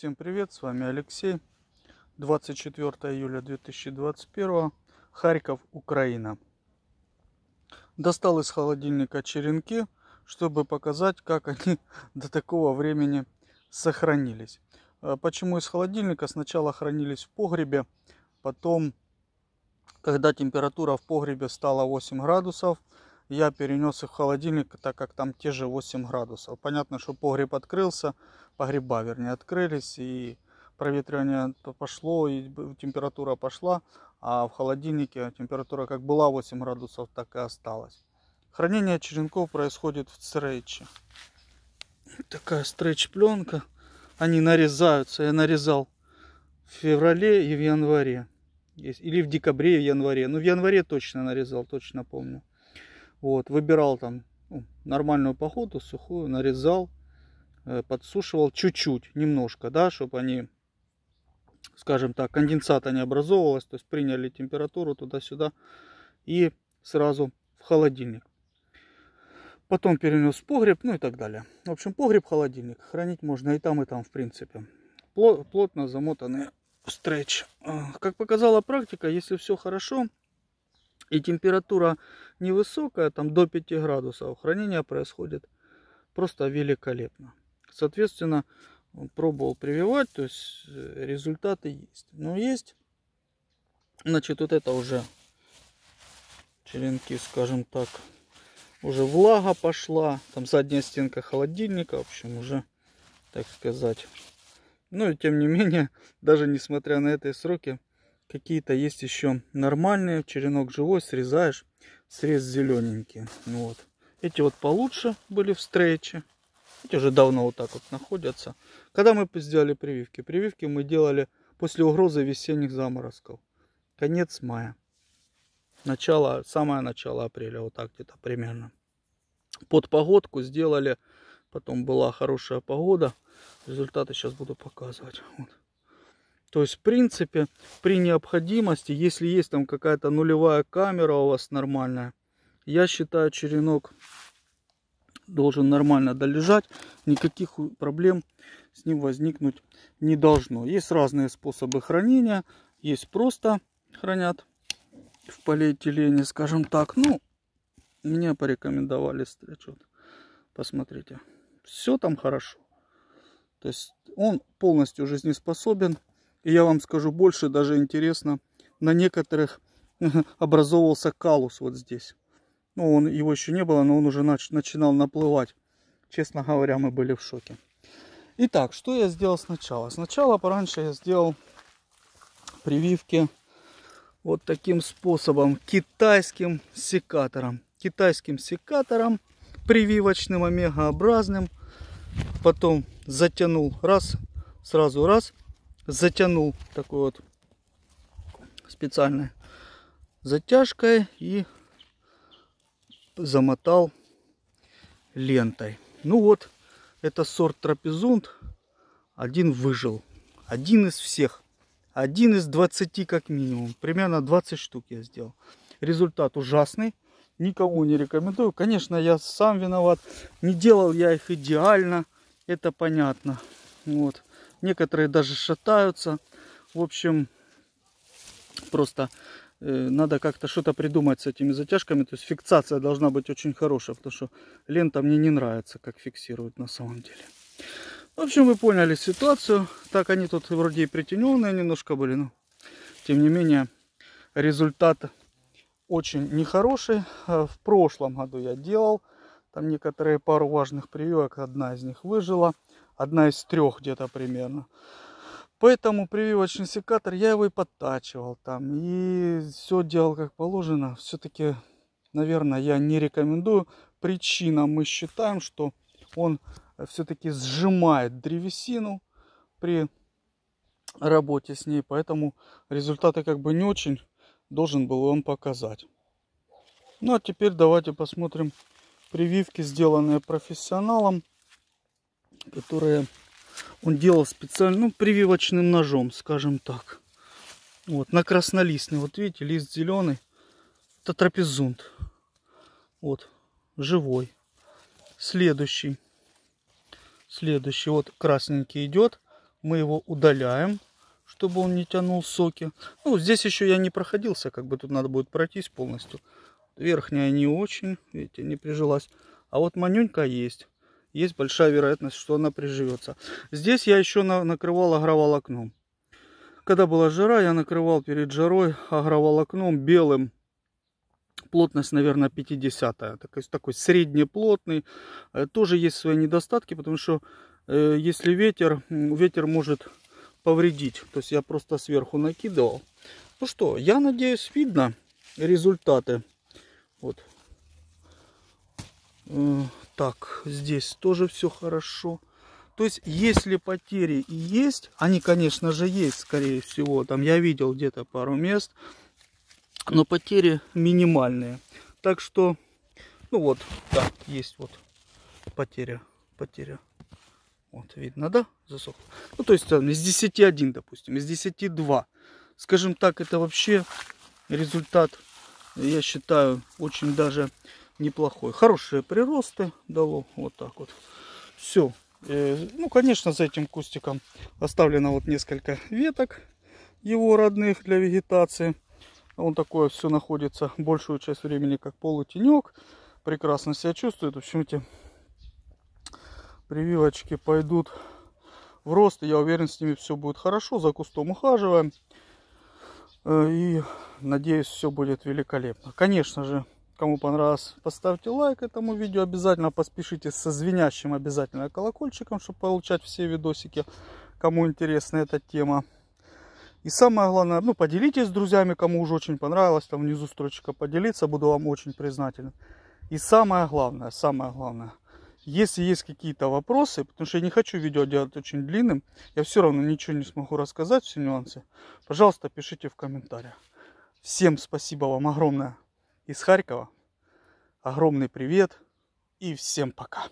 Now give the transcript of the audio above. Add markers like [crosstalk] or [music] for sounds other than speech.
Всем привет, с вами Алексей. 24 июля 2021, Харьков, Украина. Достал из холодильника черенки, чтобы показать, как они [laughs] до такого времени сохранились. А почему из холодильника? Сначала хранились в погребе, потом, когда температура в погребе стала 8 градусов, я перенес их в холодильник, так как там те же 8 градусов. Понятно, что погреб открылся, погреба, вернее, открылись, и проветривание пошло, и температура пошла, а в холодильнике температура как была 8 градусов, так и осталась. Хранение черенков происходит в стрейче. Такая стрейч пленка. Они нарезаются. Я нарезал в феврале и в январе. Или в декабре и в январе. Ну, в январе точно нарезал, точно помню. Вот, выбирал там ну, нормальную походу, сухую, нарезал, э, подсушивал чуть-чуть, немножко, да, чтобы они, скажем так, конденсата не образовывалось, то есть приняли температуру туда-сюда и сразу в холодильник. Потом перенес в погреб, ну и так далее. В общем, погреб, холодильник. Хранить можно и там, и там, в принципе. Плотно замотанные стретч. Э, как показала практика, если все хорошо, и температура невысокая, там до 5 градусов, хранение происходит просто великолепно. Соответственно, пробовал прививать, то есть э, результаты есть. Но есть, значит, вот это уже черенки, скажем так, уже влага пошла, там задняя стенка холодильника, в общем, уже, так сказать. Ну тем не [laughs] менее, даже несмотря на эти сроки, Какие-то есть еще нормальные. Черенок живой, срезаешь. Срез зелененький. Ну вот. Эти вот получше были встречи Эти уже давно вот так вот находятся. Когда мы сделали прививки? Прививки мы делали после угрозы весенних заморозков. Конец мая. Начало, самое начало апреля, вот так где-то примерно. Под погодку сделали, потом была хорошая погода. Результаты сейчас буду показывать. Вот. То есть, в принципе, при необходимости, если есть там какая-то нулевая камера у вас нормальная, я считаю, черенок должен нормально долежать. Никаких проблем с ним возникнуть не должно. Есть разные способы хранения. Есть просто хранят в полиэтилене, скажем так. Ну, мне порекомендовали стрячет, Посмотрите. Все там хорошо. То есть он полностью жизнеспособен. И я вам скажу больше, даже интересно, на некоторых [laughs] образовывался калус вот здесь. Ну, он, его еще не было, но он уже нач, начинал наплывать. Честно говоря, мы были в шоке. Итак, что я сделал сначала? Сначала пораньше я сделал прививки вот таким способом, китайским секатором. Китайским секатором, прививочным, омегообразным. Потом затянул раз, сразу раз затянул такой вот специальной затяжкой и замотал лентой. Ну вот, это сорт трапезунд Один выжил. Один из всех. Один из 20 как минимум. Примерно 20 штук я сделал. Результат ужасный. Никому не рекомендую. Конечно, я сам виноват. Не делал я их идеально. Это понятно. Вот. Некоторые даже шатаются. В общем, просто э, надо как-то что-то придумать с этими затяжками. То есть фиксация должна быть очень хорошая, потому что лента мне не нравится, как фиксирует на самом деле. В общем, вы поняли ситуацию. Так, они тут вроде и притененные немножко были, но тем не менее результат очень нехороший. Э, в прошлом году я делал там некоторые пару важных прививок, одна из них выжила. Одна из трех где-то примерно. Поэтому прививочный секатор я его и подтачивал там. И все делал как положено. Все-таки, наверное, я не рекомендую. Причина мы считаем, что он э, все-таки сжимает древесину при работе с ней. Поэтому результаты как бы не очень должен был он показать. Ну а теперь давайте посмотрим прививки, сделанные профессионалом которое он делал специально, ну, прививочным ножом, скажем так. Вот, на краснолистный. Вот видите, лист зеленый. Это трапезунт. Вот, живой. Следующий. Следующий, вот красненький идет. Мы его удаляем, чтобы он не тянул соки. Ну, здесь еще я не проходился, как бы тут надо будет пройтись полностью. Верхняя не очень, видите, не прижилась. А вот манюнька есть есть большая вероятность, что она приживется. Здесь я еще на, накрывал агроволокном. Когда была жара, я накрывал перед жарой агроволокном белым. Плотность, наверное, 50 -я. Такой, такой среднеплотный. Э, тоже есть свои недостатки, потому что э, если ветер, ветер может повредить. То есть я просто сверху накидывал. Ну что, я надеюсь, видно результаты. Вот э, так, здесь тоже все хорошо. То есть, если потери и есть, они, конечно же, есть, скорее всего. Там я видел где-то пару мест, но потери минимальные. Так что, ну вот, да, есть вот потеря, потеря. Вот, видно, да, Засох. Ну, то есть, там, из 10 1, допустим, из 10 2. Скажем так, это вообще результат, я считаю, очень даже неплохой. Хорошие приросты дало. Вот так вот. Все. Э, ну, конечно, за этим кустиком оставлено вот несколько веток его родных для вегетации. Он такое все находится большую часть времени как полутенек. Прекрасно себя чувствует. В общем, эти прививочки пойдут в рост. я уверен, с ними все будет хорошо. За кустом ухаживаем. Э, и надеюсь, все будет великолепно. Конечно же, Кому понравилось, поставьте лайк этому видео. Обязательно поспешите со звенящим обязательно колокольчиком, чтобы получать все видосики, кому интересна эта тема. И самое главное, ну, поделитесь с друзьями, кому уже очень понравилось. Там внизу строчка поделиться, буду вам очень признателен. И самое главное, самое главное, если есть какие-то вопросы, потому что я не хочу видео делать очень длинным, я все равно ничего не смогу рассказать, все нюансы, пожалуйста, пишите в комментариях. Всем спасибо вам огромное из Харькова. Огромный привет и всем пока.